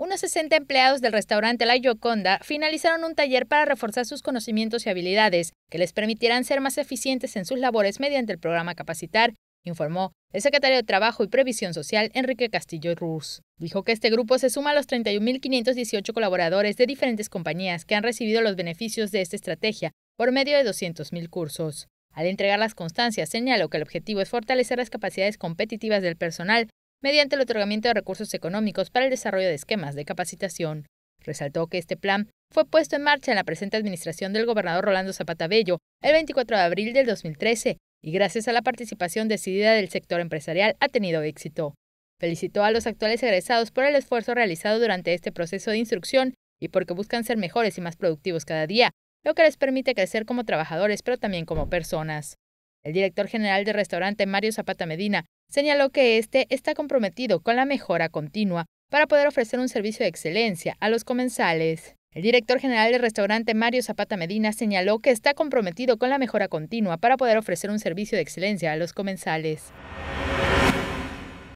unos 60 empleados del restaurante La Yoconda finalizaron un taller para reforzar sus conocimientos y habilidades, que les permitirán ser más eficientes en sus labores mediante el programa Capacitar, informó el secretario de Trabajo y Previsión Social, Enrique Castillo Ruz. Dijo que este grupo se suma a los 31.518 colaboradores de diferentes compañías que han recibido los beneficios de esta estrategia por medio de 200.000 cursos. Al entregar las constancias, señaló que el objetivo es fortalecer las capacidades competitivas del personal mediante el otorgamiento de recursos económicos para el desarrollo de esquemas de capacitación. Resaltó que este plan fue puesto en marcha en la presente administración del gobernador Rolando Zapata Bello el 24 de abril del 2013 y gracias a la participación decidida del sector empresarial ha tenido éxito. Felicitó a los actuales egresados por el esfuerzo realizado durante este proceso de instrucción y porque buscan ser mejores y más productivos cada día, lo que les permite crecer como trabajadores pero también como personas. El director general del restaurante, Mario Zapata Medina, señaló que este está comprometido con la mejora continua para poder ofrecer un servicio de excelencia a los comensales. El director general del restaurante Mario Zapata Medina señaló que está comprometido con la mejora continua para poder ofrecer un servicio de excelencia a los comensales.